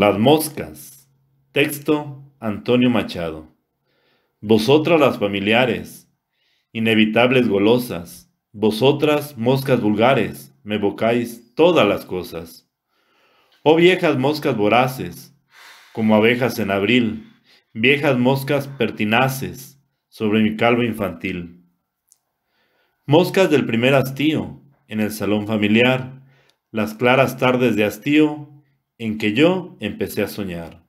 Las moscas. Texto Antonio Machado. Vosotras las familiares, inevitables golosas, vosotras moscas vulgares, me evocáis todas las cosas. Oh viejas moscas voraces, como abejas en abril, viejas moscas pertinaces sobre mi calvo infantil. Moscas del primer hastío, en el salón familiar, las claras tardes de hastío en que yo empecé a soñar.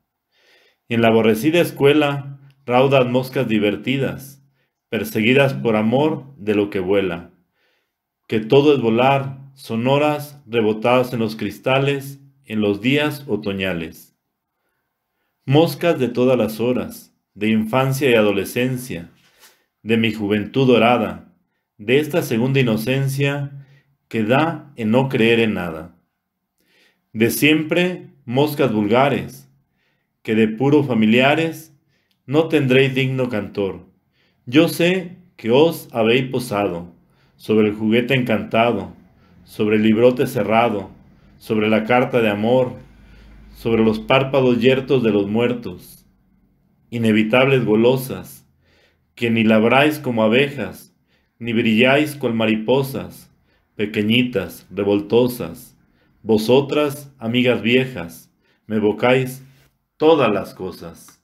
En la aborrecida escuela, raudas moscas divertidas, perseguidas por amor de lo que vuela, que todo es volar, sonoras rebotadas en los cristales, en los días otoñales. Moscas de todas las horas, de infancia y adolescencia, de mi juventud dorada, de esta segunda inocencia que da en no creer en nada de siempre moscas vulgares, que de puro familiares no tendréis digno cantor. Yo sé que os habéis posado sobre el juguete encantado, sobre el librote cerrado, sobre la carta de amor, sobre los párpados yertos de los muertos, inevitables golosas, que ni labráis como abejas, ni brilláis cual mariposas, pequeñitas, revoltosas, vosotras, amigas viejas, me evocáis todas las cosas.